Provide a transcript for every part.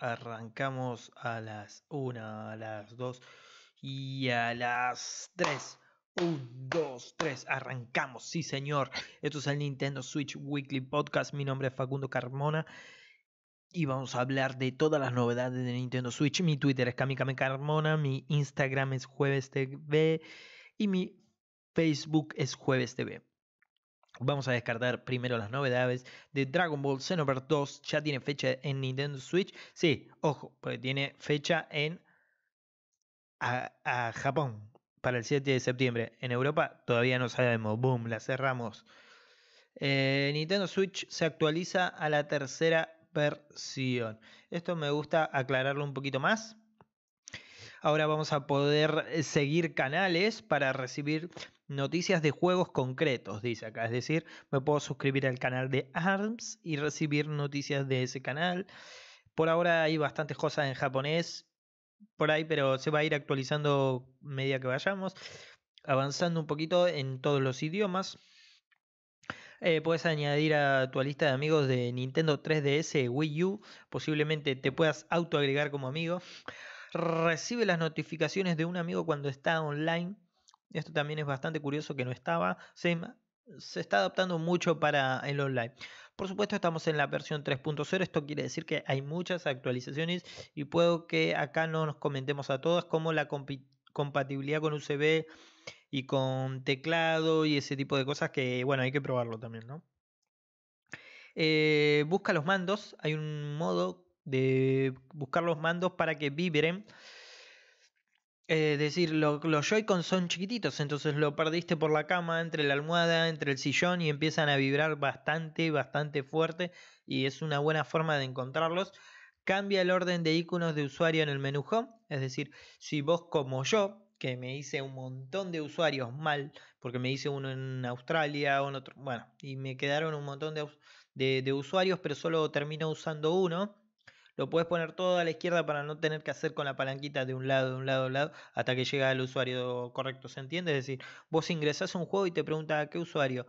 arrancamos a las 1, a las 2 y a las 3. 1, 2, 3, arrancamos, sí señor. Esto es el Nintendo Switch Weekly Podcast. Mi nombre es Facundo Carmona y vamos a hablar de todas las novedades de Nintendo Switch. Mi Twitter es Kamikame Carmona, mi Instagram es Jueves TV y mi Facebook es Jueves TV. Vamos a descartar primero las novedades de Dragon Ball Xenoverse 2. Ya tiene fecha en Nintendo Switch. Sí, ojo, porque tiene fecha en a, Japón para el 7 de septiembre. En Europa todavía no sabemos. Boom, la cerramos. Eh, Nintendo Switch se actualiza a la tercera versión. Esto me gusta aclararlo un poquito más Ahora vamos a poder eh, seguir canales para recibir noticias de juegos concretos, dice acá. Es decir, me puedo suscribir al canal de ARMS y recibir noticias de ese canal. Por ahora hay bastantes cosas en japonés por ahí, pero se va a ir actualizando medida que vayamos, avanzando un poquito en todos los idiomas. Eh, puedes añadir a tu lista de amigos de Nintendo 3DS, Wii U, posiblemente te puedas autoagregar como amigo recibe las notificaciones de un amigo cuando está online. Esto también es bastante curioso que no estaba. Se, está adaptando mucho para el online. Por supuesto estamos en la versión 3.0. Esto quiere decir que hay muchas actualizaciones y puedo que acá no nos comentemos a todas como la compatibilidad con USB y con teclado y ese tipo de cosas que bueno hay que probarlo también, ¿no? Eh, busca los mandos, hay un modo de buscar los mandos para que vibren. Es eh, decir, los Joy-Cons son chiquititos, entonces lo perdiste por la cama, entre la almohada, entre el sillón y empiezan a vibrar bastante, bastante fuerte y es una buena forma de encontrarlos. Cambia el orden de iconos de usuario en el menú Home, es decir, si vos como yo, que me hice un montón de usuarios mal, porque me hice uno en Australia, en otro, bueno, y me quedaron un montón de, de usuarios, pero solo termino usando uno lo puedes poner todo a la izquierda para no tener que hacer con la palanquita de un lado, de un lado, de un lado, hasta que llega al usuario correcto. ¿Se entiende? Es decir, vos ingresás a un juego y te pregunta a qué usuario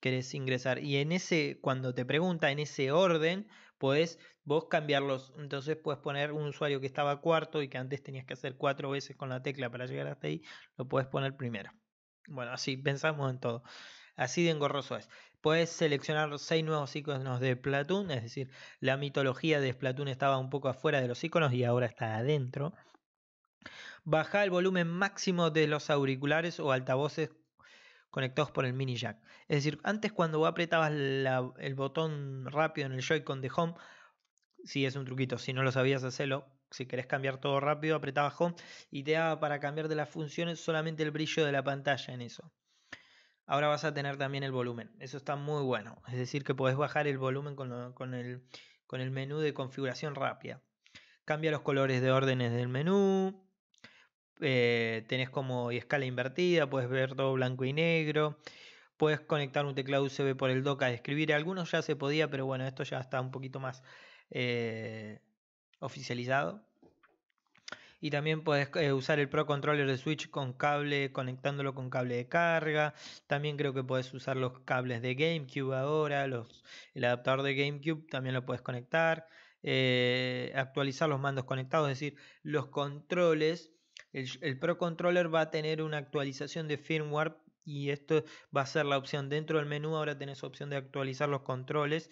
querés ingresar. Y en ese, cuando te pregunta en ese orden, podés vos cambiarlos. Entonces puedes poner un usuario que estaba cuarto y que antes tenías que hacer cuatro veces con la tecla para llegar hasta ahí, lo puedes poner primero. Bueno, así pensamos en todo. Así de engorroso es. Puedes seleccionar seis nuevos iconos de Platoon, es decir, la mitología de Splatoon estaba un poco afuera de los iconos y ahora está adentro. Baja el volumen máximo de los auriculares o altavoces conectados por el mini jack. Es decir, antes cuando apretabas el botón rápido en el Joy-Con de Home, si es un truquito, si no lo sabías, hacerlo, Si querés cambiar todo rápido, apretabas Home y te daba para cambiar de las funciones solamente el brillo de la pantalla en eso ahora vas a tener también el volumen. Eso está muy bueno. Es decir, que podés bajar el volumen con, el, menú de configuración rápida. Cambia los colores de órdenes del menú. Eh, tenés como escala invertida, puedes ver todo blanco y negro. Puedes conectar un teclado USB por el dock a escribir. Algunos ya se podía, pero bueno, esto ya está un poquito más eh, oficializado y también puedes eh, usar el Pro Controller de Switch con cable, conectándolo con cable de carga. También creo que puedes usar los cables de GameCube ahora, el adaptador de GameCube también lo puedes conectar. Eh, actualizar los mandos conectados, es decir, los controles. El, Pro Controller va a tener una actualización de firmware y esto va a ser la opción dentro del menú. Ahora tenés opción de actualizar los controles.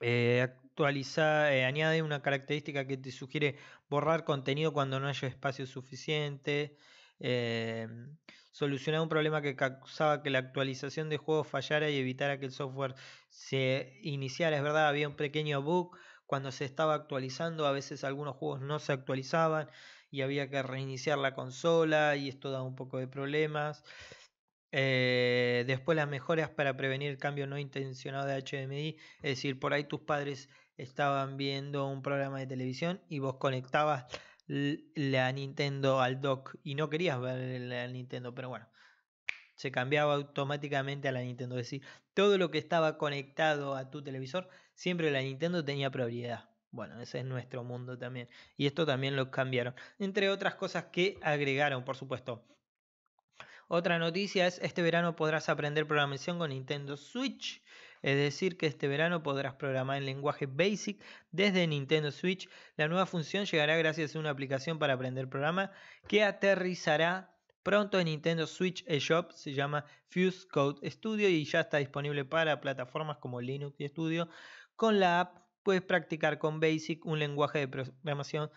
Eh, actualiza, eh, añade una característica que te sugiere borrar contenido cuando no haya espacio suficiente. Eh, solucionar un problema que causaba que la actualización de juegos fallara y evitara que el software se iniciara. Es verdad, había un pequeño bug cuando se estaba actualizando, a veces algunos juegos no se actualizaban y había que reiniciar la consola y esto da un poco de problemas. Eh, después las mejoras para prevenir el cambio no intencionado de HDMI, es decir, por ahí tus padres estaban viendo un programa de televisión y vos conectabas la Nintendo al dock y no querías ver la Nintendo, pero bueno, se cambiaba automáticamente a la Nintendo. Es decir, todo lo que estaba conectado a tu televisor, siempre la Nintendo tenía prioridad. Bueno, ese es nuestro mundo también. Y esto también lo cambiaron. Entre otras cosas que agregaron, por supuesto. Otra noticia es, este verano podrás aprender programación con Nintendo Switch es decir que este verano podrás programar en lenguaje Basic desde Nintendo Switch. La nueva función llegará gracias a una aplicación para aprender programa que aterrizará pronto en Nintendo Switch eShop, se llama Fuse Code Studio y ya está disponible para plataformas como Linux y Studio. Con la app puedes practicar con Basic, un lenguaje de programación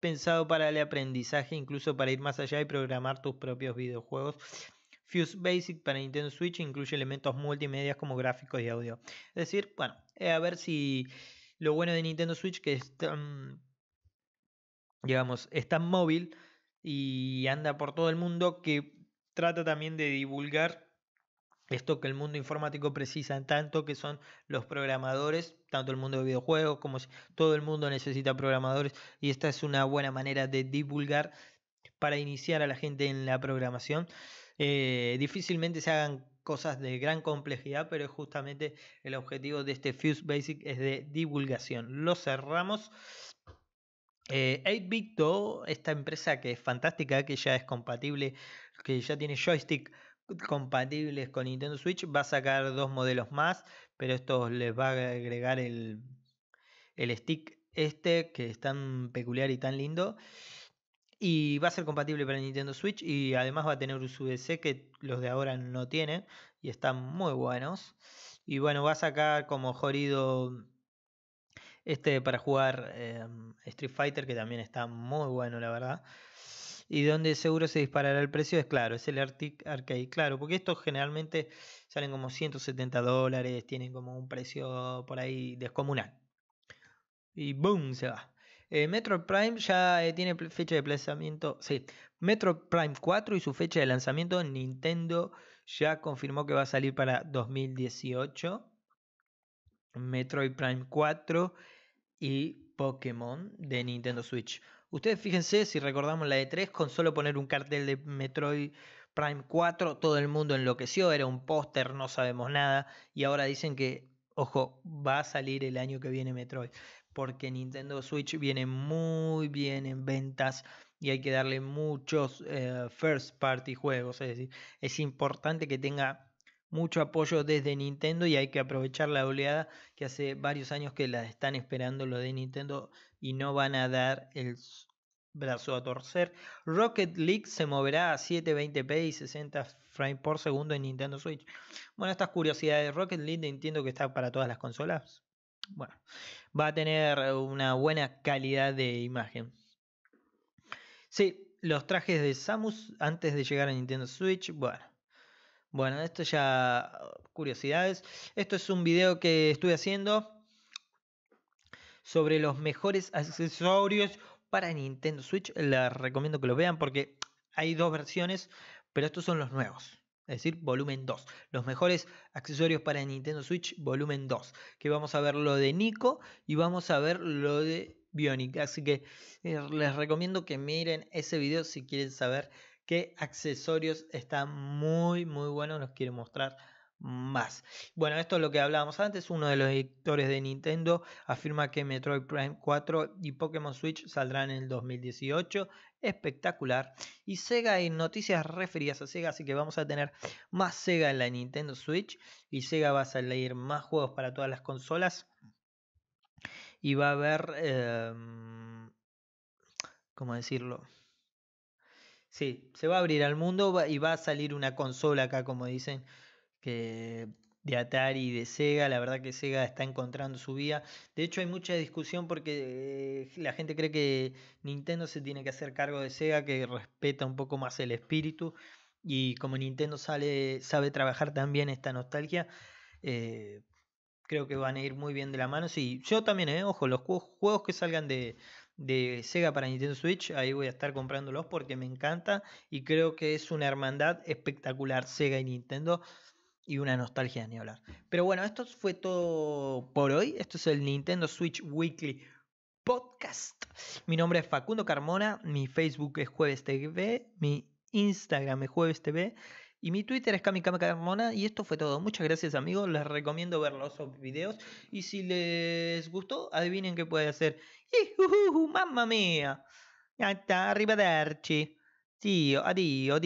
pensado para el aprendizaje, incluso para ir más allá y programar tus propios videojuegos. Fuse Basic para Nintendo Switch incluye elementos multimedia como gráficos y audio. Es decir, bueno, eh, a ver si lo bueno de Nintendo Switch que es tan, digamos, es tan móvil y anda por todo el mundo que trata también de divulgar esto que el mundo informático precisa tanto que son los programadores, tanto el mundo de videojuegos como todo el mundo necesita programadores y esta es una buena manera de divulgar para iniciar a la gente en la programación. Eh, difícilmente se hagan cosas de gran complejidad, pero justamente el objetivo de este Fuse Basic es de divulgación. Lo cerramos. 8 eh, 8 esta empresa que es fantástica, que ya es compatible, que ya tiene joystick compatibles con Nintendo Switch, va a sacar dos modelos más, pero esto les va a agregar el, el stick este que es tan peculiar y tan lindo. Y va a ser compatible para Nintendo Switch y además va a tener USB-C que los de ahora no tienen y están muy buenos. Y bueno, va a sacar como jorido este para jugar em, Street Fighter que también está muy bueno, la verdad. Y donde seguro se disparará el precio es claro, es el Arcade, claro, porque estos generalmente salen como 170 dólares, tienen como un precio por ahí descomunal. Y boom, se va. Eh, Metroid Prime ya eh, tiene fecha de lanzamiento, sí, Metro Prime 4 y su fecha de lanzamiento Nintendo ya confirmó que va a salir para 2018. Metroid Prime 4 y Pokémon de Nintendo Switch. Ustedes fíjense, si recordamos la de 3, con solo poner un cartel de Metroid Prime 4, todo el mundo enloqueció, era un póster, no sabemos nada, y ahora dicen que, ojo, va a salir el año que viene Metroid porque Nintendo Switch viene muy bien en ventas y hay que darle muchos eh, first party juegos. Es decir, es importante que tenga mucho apoyo desde Nintendo y hay que aprovechar la oleada que hace varios años que la están esperando lo de Nintendo y no van a dar el brazo a torcer. Rocket League se moverá a 720p y 60 frames por segundo en Nintendo Switch. Bueno, estas curiosidades, Rocket League entiendo que está para todas las consolas bueno, va a tener una buena calidad de imagen. Sí, los trajes de Samus antes de llegar a Nintendo Switch, bueno. Bueno, esto ya curiosidades. Esto es un video que estoy haciendo sobre los mejores accesorios para Nintendo Switch. Les recomiendo que lo vean porque hay dos versiones, pero estos son los nuevos es decir, volumen 2. Los mejores accesorios para Nintendo Switch, volumen 2. Que vamos a ver lo de Nico y vamos a ver lo de Bionic. Así que eh, les recomiendo que miren ese video si quieren saber qué accesorios están muy, muy buenos. Nos quiere mostrar más. Bueno, esto es lo que hablábamos antes. Uno de los editores de Nintendo afirma que Metroid Prime 4 y Pokémon Switch saldrán en el 2018. Espectacular. Y Sega en noticias referidas a Sega, así que vamos a tener más Sega en la Nintendo Switch. Y Sega va a salir más juegos para todas las consolas. Y va a haber... Eh, ¿Cómo decirlo? Sí, se va a abrir al mundo y va a salir una consola acá, como dicen de Atari y de Sega. La verdad que Sega está encontrando su vía. De hecho, hay mucha discusión porque eh, la gente cree que Nintendo se tiene que hacer cargo de Sega, que respeta un poco más el espíritu. Y como Nintendo sale, sabe trabajar también esta nostalgia, eh, creo que van a ir muy bien de la mano. Sí, yo también, eh, ojo, los juegos que salgan de, de Sega para Nintendo Switch, ahí voy a estar comprándolos porque me encanta y creo que es una hermandad espectacular Sega y Nintendo y una nostalgia de ni hablar. Pero bueno, esto fue todo por hoy. Esto es el Nintendo Switch Weekly Podcast. Mi nombre es Facundo Carmona, mi Facebook es Jueves TV, mi Instagram es Jueves TV y mi Twitter es Kamikama Carmona. Y esto fue todo. Muchas gracias, amigos. Les recomiendo ver los videos. Y si les gustó, adivinen qué puede hacer. ¡Mamma mía! Hasta arriba de archi! Tío, adiós, adiós.